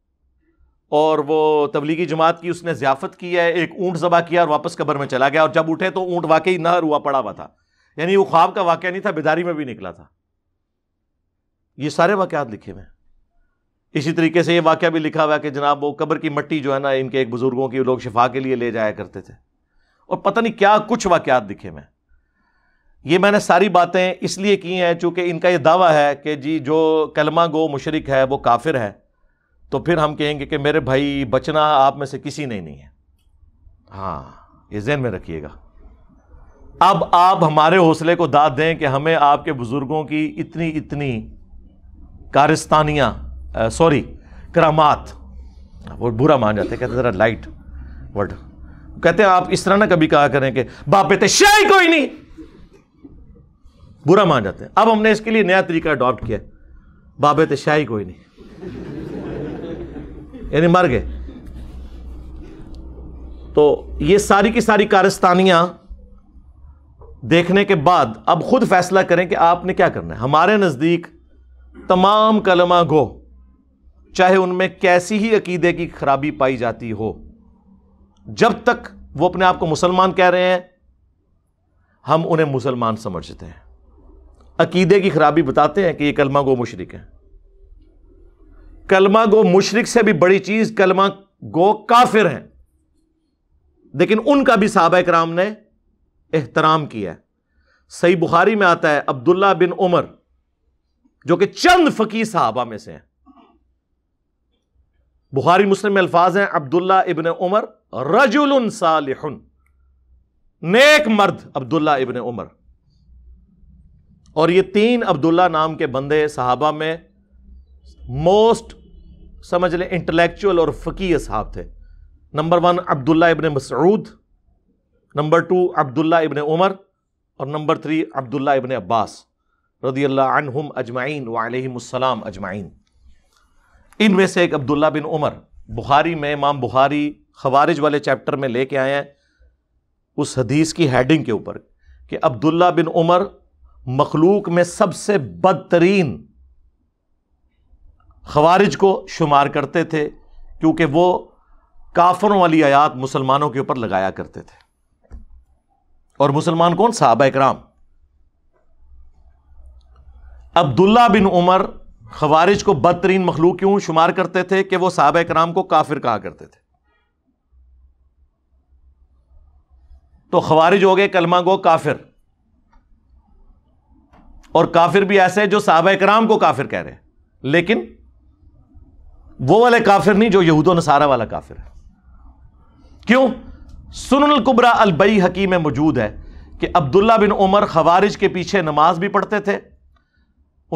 और वो तबलीगी जमात की उसने ज़ियाफ़त की है एक ऊँट ज़बा किया और वापस कब्र में चला गया और जब उठे तो ऊँट वाकई नहर हुआ पड़ा हुआ था यानी वो ख्वाब का वाक़ नहीं था बेदारी में भी निकला था ये सारे वाक़ात लिखे हुए इसी तरीके से ये वाक्य भी लिखा हुआ है कि जनाब वो कब्र की मट्टी जो है ना इनके एक बुज़ुर्गों की लोग शिफा के लिए ले जाया करते थे और पता नहीं क्या कुछ वाक़ात दिखे मैं ये मैंने सारी बातें इसलिए की हैं चूँकि इनका ये दावा है कि जी जो कलमा गो मुशरक है वो काफिर है तो फिर हम कहेंगे कि मेरे भाई बचना आप में से किसी ने नहीं है हाँ ये जहन में रखिएगा अब आप हमारे हौसले को दाद दें कि हमें आपके बुज़ुर्गों की इतनी इतनी कारिस्तानिया सॉरी करामात वो बुरा मान जाते कहते ज़रा लाइट वर्ड कहते हैं आप इस तरह ना कभी कहा करें कि बापे तो शाही कोई नहीं बुरा मान जाते हैं अब हमने इसके लिए नया तरीका अडॉप्ट किया बाबे तो शाही कोई नहीं यानी मर गए तो ये सारी की सारी कारिस्तानियां देखने के बाद अब खुद फैसला करें कि आपने क्या करना है हमारे नज़दीक तमाम कलमा गो चाहे उनमें कैसी ही अकीदे की खराबी पाई जाती हो जब तक वो अपने आप को मुसलमान कह रहे हैं हम उन्हें मुसलमान समझते हैं अकीदे की खराबी बताते हैं कि ये कलमा गो मुशरक है कलमा गो मुशरक से भी बड़ी चीज कलमा गो काफिर हैं लेकिन उनका भी साहब कराम ने एहतराम किया है सही बुखारी में आता है अब्दुल्ला बिन उमर जो कि चंद फकी साहबा में से हैं बुहारी मुस्लिम में अल्फाज हैं अब्दुल्ला इबन उमर रजुल सालिह नेक मर्द अब्दुल्ला इबन उमर और ये तीन अब्दुल्ला नाम के बंदे साहबा में मोस्ट समझ लें इंटेलेक्चुअल और फकीय साहब थे number one Abdullah ibn Masud number two Abdullah ibn Umar और नंबर थ्री अब्दुल्ला इबन अब्बास रदीम अजमाइन वालमसम अजमाइन इनमें से एक अब्दुल्ला बिन उमर बुहारी में इमाम बुहारी खवारिज वाले चैप्टर में लेके आए हैं उस हदीस की हेडिंग के ऊपर कि अब्दुल्ला बिन उमर मखलूक में सबसे बदतरीन खवारिज को शुमार करते थे क्योंकि वो काफरों वाली आयात मुसलमानों के ऊपर लगाया करते थे और मुसलमान कौन साहब इक्राम अब्दुल्ला बिन उमर खवारिज को बदतरीन मखलूक क्यों शुमार करते थे कि वो साहब कराम को काफिर कहा करते थे तो खवारिज हो गए कलमा गो काफिर और काफिर भी ऐसे हैं जो साहब कराम को काफिर कह रहे हैं लेकिन वो वाले काफिर नहीं जो यहूदो नसारा वाला काफिर है क्यों सुनल कुबरा अलबई हकीम मौजूद है कि अब्दुल्ला बिन उमर खवारिज के पीछे नमाज भी पढ़ते थे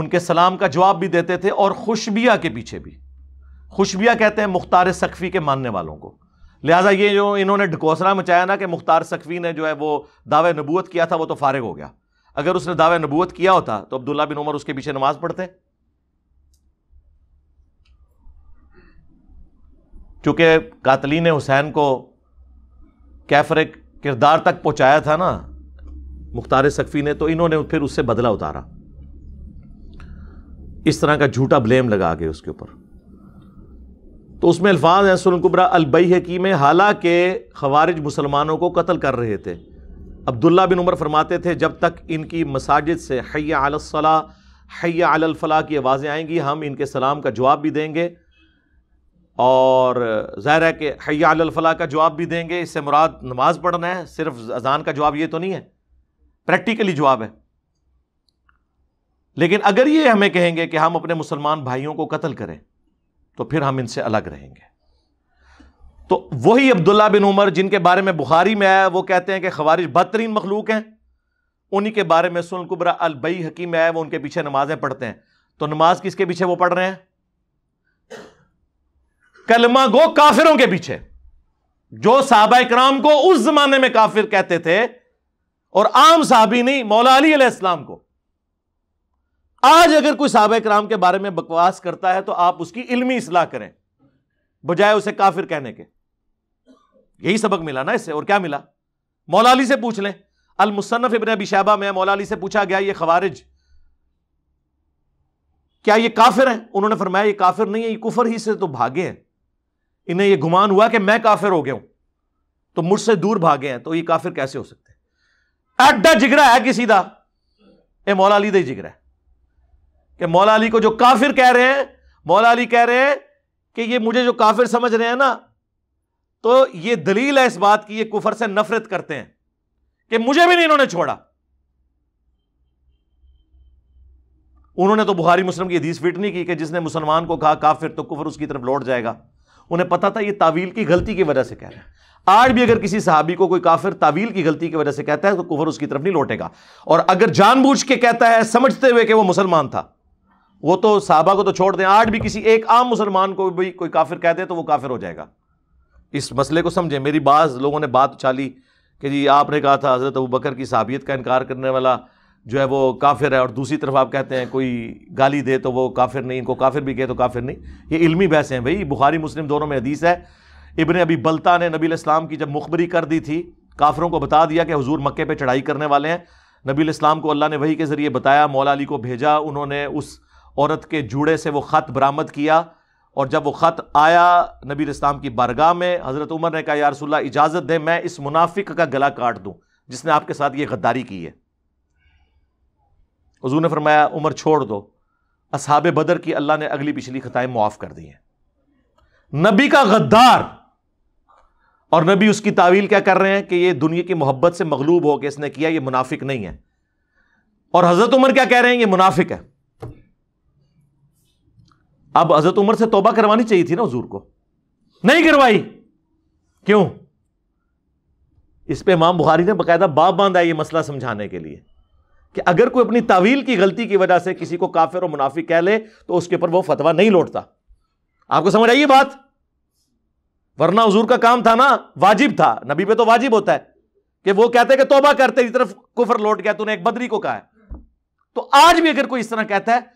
उनके सलाम का जवाब भी देते थे और खुशबिया के पीछे भी खुशबिया कहते हैं मुख्तार सकफ़ी के मानने वालों को लिहाजा ये जो इन्होंने ढकोसरा मचाया ना कि मुख्तार सकफ़ी ने जो है वो दावे नबूत किया था वो तो फारग हो गया अगर उसने दावे नबूत किया होता तो अब्दुल्ला बिन उमर उसके पीछे नमाज पढ़ते चूंकि कातली ने हुसैन को कैफर किरदार तक पहुँचाया था ना मुख्तार सकफ़ी ने तो इन्होंने फिर उससे बदला उतारा इस तरह का झूठा ब्लेम लगा के उसके ऊपर तो उसमें अल्फाज हैं सुनकुबरा अलबई हकी में हालांकि खवारिज मुसलमानों को कत्ल कर रहे थे अब्दुल्ला बिन उमर फरमाते थे जब तक इनकी मसाजिद से हैया अलसला हैया अलफला की आवाज़ें आएंगी हम इनके सलाम का जवाब भी देंगे और ज़ाहिर है कि हैया अलफला का जवाब भी देंगे इससे मुराद नमाज पढ़ना है सिर्फ अजान का जवाब ये तो नहीं है प्रैक्टिकली जवाब है लेकिन अगर ये हमें कहेंगे कि हम अपने मुसलमान भाइयों को कत्ल करें तो फिर हम इनसे अलग रहेंगे तो वही अब्दुल्ला बिन उमर जिनके बारे में बुखारी में आया वो कहते हैं कि खबारिश बदतरीन मखलूक हैं उन्हीं के बारे में सुन कुबरा अलबई हकीम में आया वो उनके पीछे नमाजें पढ़ते हैं तो नमाज किसके पीछे वो पढ़ रहे हैं कलमा गो काफिरों के पीछे जो साहबा कराम को उस जमाने में काफिर कहते थे और आम साहबी नहीं मौला अली को आज अगर कोई साहब कराम के बारे में बकवास करता है तो आप उसकी इलमी इसलाह करें बजाय उसे काफिर कहने के यही सबक मिला ना इससे और क्या मिला मौलाली से पूछ लें अल मुसन्नफ इबन अबी शहबा में मौलाली से पूछा गया यह खबारिज क्या यह काफिर है उन्होंने फरमाया ये काफिर नहीं है ये कुफर ही से तो भागे हैं इन्हें यह गुमान हुआ कि मैं काफिर हो गया हूं तो मुझसे दूर भागे हैं तो ये काफिर कैसे हो सकते हैं अड्डा जिगरा है कि सीधा ए मौला दे जिगरा है कि मौला अली को जो काफिर कह रहे हैं मौला अली कह रहे हैं कि ये मुझे जो काफिर समझ रहे हैं ना तो ये दलील है इस बात की ये कुफर से नफरत करते हैं कि मुझे भी नहीं इन्होंने छोड़ा उन्होंने तो बुहारी मुस्लिम की हदीस फिट नहीं की कि जिसने मुसलमान को कहा काफिर तो कुफर उसकी तरफ लौट जाएगा उन्हें पता था यह तावील की गलती की वजह से कह रहे हैं आज भी अगर किसी सहाबी को कोई काफिर तावील की गलती की वजह से कहता है तो कुफर उसकी तरफ नहीं लौटेगा और अगर जानबूझ के कहता है समझते हुए कि वो मुसलमान था वो तो साहबा को तो छोड़ दें आज भी किसी एक आम मुसलमान को भी कोई काफिर कह दे तो वो काफिर हो जाएगा इस मसले को समझे मेरी बाज़ लोगों ने बात उछाली कि जी आपने कहा था हज़रत अबू बकर की साबियत का इनकार करने वाला जो है वो काफिर है और दूसरी तरफ आप कहते हैं कोई गाली दे तो वो काफिर नहीं इनको काफिर भी कहे तो काफिर नहीं ये इलमी बहस हैं भाई बुखारी मुस्लिम दोनों में हदीस है इबन अबी बल्ता ने नबी इस्लाम की जब मुखबरी कर दी थी काफरों को बता दिया कि हजूर मक्के पर चढ़ाई करने वाले हैं नबी इस्लाम को अल्लाह ने वही के ज़रिए बताया मौला अली को भेजा उन्होंने उस औरत के जूड़े से वो ख़त बरामद किया और जब वो ख़त आया नबी इस्लाम की बारगाह में हज़रत उमर ने कहा यारसोल्ला इजाज़त दें मैं इस मुनाफिक का गला काट दूँ जिसने आपके साथ ये गद्दारी की है हजू ने फरमाया उमर छोड़ दो असहाब बदर की अल्लाह ने अगली पिछली खताएं मुआफ़ कर दी हैं नबी का गद्दार और नबी उसकी तावील क्या कर रहे हैं कि ये दुनिया की मोहब्बत से मगलूब होकर इसने किया ये मुनाफिक नहीं है और हज़रत उमर क्या कह रहे हैं ये मुनाफिक है अब हजरत उमर से तोबा करवानी चाहिए थी ना हजूर को नहीं करवाई क्यों इस पर इमाम बुखारी ने बाकायदा बाप बांधा ये मसला समझाने के लिए कि अगर कोई अपनी तावील की गलती की वजह से किसी को काफिर और मुनाफी कह ले तो उसके ऊपर वो फतवा नहीं लौटता आपको समझ आई ये बात वरना हजूर का काम था ना वाजिब था नबी पे तो वाजिब होता है कि वो कहते हैं कि तोबा करते तरफ कुफर लौट गया तूने एक बदरी को कहा है तो आज भी अगर कोई इस तरह कहता है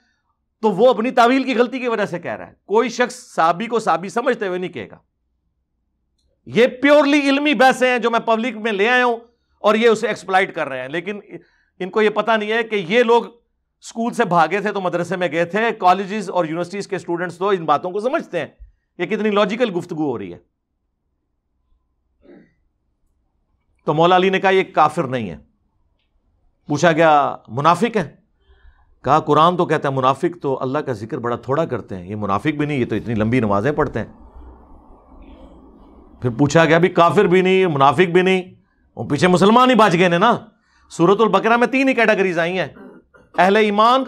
तो वो अपनी तावील की गलती की वजह से कह रहा है कोई शख्स साबी को साबी समझते हुए नहीं कहेगा ये प्योरली इल्मी बहसें हैं जो मैं पब्लिक में ले आया हूं और ये उसे एक्सप्लाइट कर रहे हैं लेकिन इनको ये पता नहीं है कि ये लोग स्कूल से भागे थे तो मदरसे में गए थे कॉलेजेस और यूनिवर्सिटीज के स्टूडेंट्स तो इन बातों को समझते हैं ये कितनी लॉजिकल गुफ्तु हो रही है तो मौला अली ने कहा यह काफिर नहीं है पूछा गया मुनाफिक है कहा कुरान तो कहता है मुनाफिक तो अल्लाह का जिक्र बड़ा थोड़ा करते हैं ये मुनाफिक भी नहीं ये तो इतनी लंबी नमाजें पढ़ते हैं फिर पूछा गया भी काफिर भी नहीं मुनाफिक भी नहीं वो पीछे मुसलमान ही बाज गए ने ना सूरतुल बकरा में तीन ही कैटेगरीज आई हैं अहले ईमान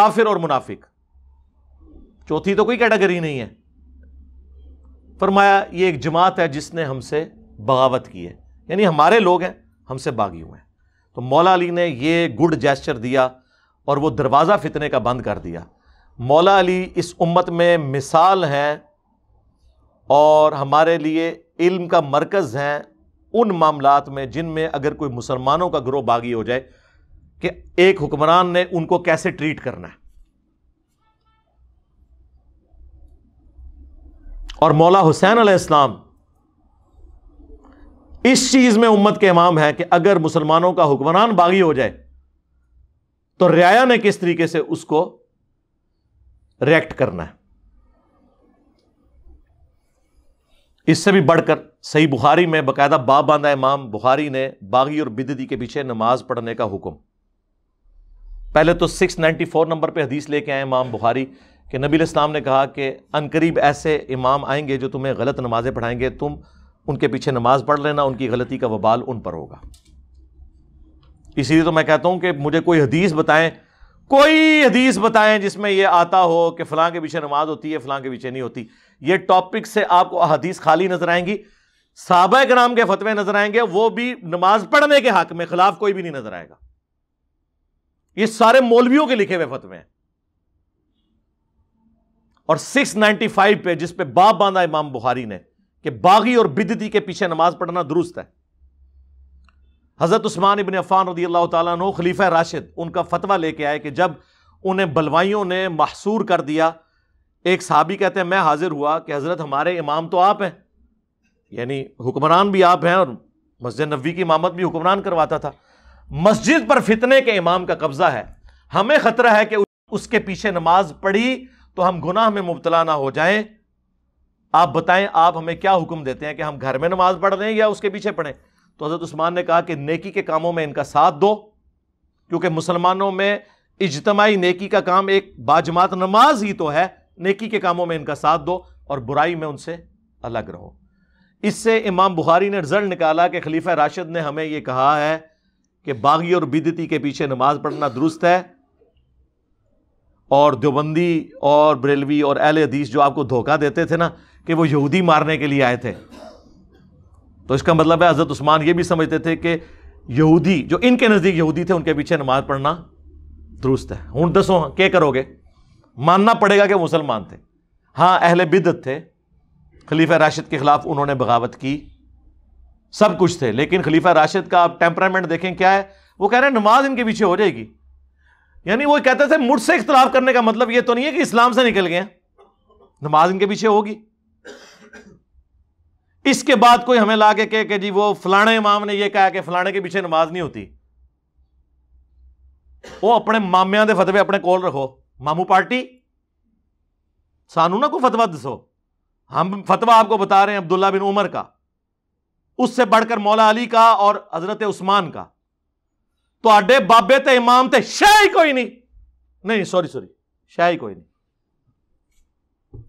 काफिर और मुनाफिक चौथी तो कोई कैटेगरी नहीं है फरमाया ये एक जमात है जिसने हमसे बगावत की है यानी हमारे लोग हैं हमसे बागी हुए हैं तो मौला अली ने ये गुड जेस्चर दिया और वो दरवाज़ा फितने का बंद कर दिया मौला अली इस उम्मत में मिसाल हैं और हमारे लिए इल्म का मरकज़ हैं उन मामलात में जिनमें अगर कोई मुसलमानों का ग्रोह बागी हो जाए कि एक हुक्मरान ने उनको कैसे ट्रीट करना है और मौला हुसैन अलैहिस्सलाम इस चीज़ में उम्मत के इमाम हैं कि अगर मुसलमानों का हुक्मरान बागी हो जाए तो रियाया ने किस तरीके से उसको रिएक्ट करना है इससे भी बढ़कर सही बुखारी में बाकायदा बाब बांधा इमाम बुखारी ने बागी और बिददी के पीछे नमाज पढ़ने का हुक्म पहले तो 694 नंबर पे हदीस लेके आए इमाम बुखारी कि नबी इस्लाम ने कहा कि अनकरीब ऐसे इमाम आएंगे जो तुम्हें गलत नमाज़ें पढ़ाएंगे तुम उनके पीछे नमाज पढ़ लेना उनकी गलती का वबाल उन पर होगा इसीलिए तो मैं कहता हूं कि मुझे कोई हदीस बताएं कोई हदीस बताएं जिसमें यह आता हो कि फलां के पीछे नमाज होती है फलां के पीछे नहीं होती ये टॉपिक से आपको हदीस खाली नजर आएंगी साहबा कराम के फतवे नजर आएंगे वो भी नमाज पढ़ने के हक में खिलाफ कोई भी नहीं नजर आएगा ये सारे मौलवियों के लिखे हुए फतवे हैं और 695 पे जिस पे बाप बांधा इमाम बुखारी ने कि बागी और बिदती के पीछे नमाज पढ़ना दुरुस्त है हज़रत उस्मान इबन अफ़ान रदी अल्लाह तु खलीफ़ा राशिद उनका फतवा लेके आए कि जब उन्हें बलवाइयों ने महसूर कर दिया एक साहबी कहते हैं मैं हाजिर हुआ कि हज़रत हमारे इमाम तो आप हैं यानी हुक्मरान भी आप हैं और मस्जिद नबी की इमामत भी हुक्मरान करवाता था मस्जिद पर फितने के इमाम का कब्ज़ा है हमें ख़तरा है कि उसके पीछे नमाज पढ़ी तो हम गुनाह में मुबतला ना हो जाएं आप बताएं आप हमें क्या हुक्म देते हैं कि हम घर में नमाज पढ़ रहे हैं या उसके पीछे पढ़ें तो हज़रत उस्मान ने कहा कि नेकी के कामों में इनका साथ दो क्योंकि मुसलमानों में इजतमाही नेकी का काम एक बाजमात नमाज ही तो है नेकी के कामों में इनका साथ दो और बुराई में उनसे अलग रहो इससे इमाम बुखारी ने रिजल्ट निकाला कि खलीफा राशिद ने हमें यह कहा है कि बागी और बिदती के पीछे नमाज पढ़ना दुरुस्त है और देवबंदी और बरेलवी और अहल हदीस जो आपको धोखा देते थे ना कि वो यहूदी मारने के लिए आए थे तो इसका मतलब है हज़रत उस्मान ये भी समझते थे कि यहूदी जो इनके नज़दीक यहूदी थे उनके पीछे नमाज पढ़ना दुरुस्त है हूँ दसो क्या करोगे मानना पड़ेगा कि मुसलमान थे हाँ अहल बिदत थे खलीफा राशिद के ख़िलाफ़ उन्होंने बगावत की सब कुछ थे लेकिन खलीफा राशिद का आप टेम्परामेंट देखें क्या है वो कह रहे हैं नमाज इनके पीछे हो जाएगी यानी वो कहते थे मुझसे इख्तलाफ करने का मतलब ये तो नहीं है कि इस्लाम से निकल गए नमाज इनके पीछे होगी इसके बाद कोई हमें लाके के कि जी वो फलाने इमाम ने यह कहा कि फलाने के पीछे नमाज नहीं होती वो अपने मामिया के फतवे अपने कोल रखो मामू पार्टी सानू ना को फतवा दसो हम फतवा आपको बता रहे हैं अब्दुल्ला बिन उमर का उससे बढ़कर मौला अली का और हजरत उस्मान का तो आडे बाबे ते इमाम ते शाही कोई नहीं नहीं सॉरी सॉरी शाही कोई नहीं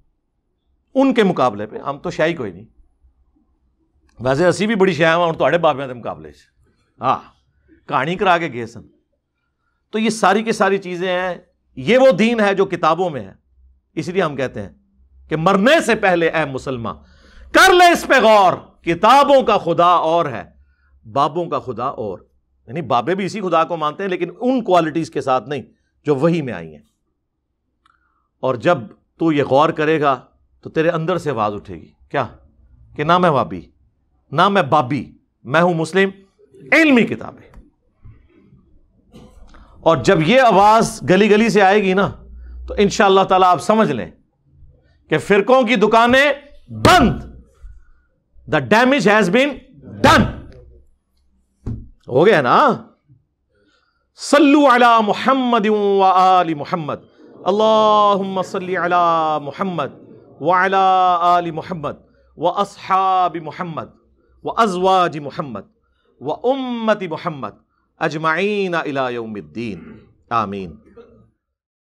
उनके मुकाबले पे हम तो शाही कोई नहीं वैसे असी भी बड़ी ਸ਼ਾਇ ਹਾਂ थोड़े बाबे ਬਾਬਿਆਂ ਦੇ हाँ कहानी करा के ਕਰਾ सन तो ये सारी की सारी चीज़ें हैं ये वो दीन है जो किताबों में है इसलिए हम कहते हैं कि मरने से पहले ए मुसलमान कर ले इस पर गौर किताबों का खुदा और है बाबों का खुदा और यानी बाबे भी इसी खुदा को मानते हैं लेकिन उन क्वालिटीज़ के साथ नहीं जो वही में आई हैं और जब तू ये गौर करेगा तो तेरे अंदर से आवाज़ उठेगी क्या कि ना मैं वाबी ना मैं बाबी मैं हूं मुस्लिम इल्मी किताबें और जब यह आवाज गली गली से आएगी ना तो इन ताला आप समझ लें कि फिरकों की दुकानें बंद the damage has been done हो गया ना सल्लू अला मोहम्मद आली मोहम्मद अल्लाह सल्ली अला मोहम्मद वाला आली मोहम्मद व असहाबी मोहम्मद وأزواج محمد وأمة محمد أجمعين إلى يوم الدين آمين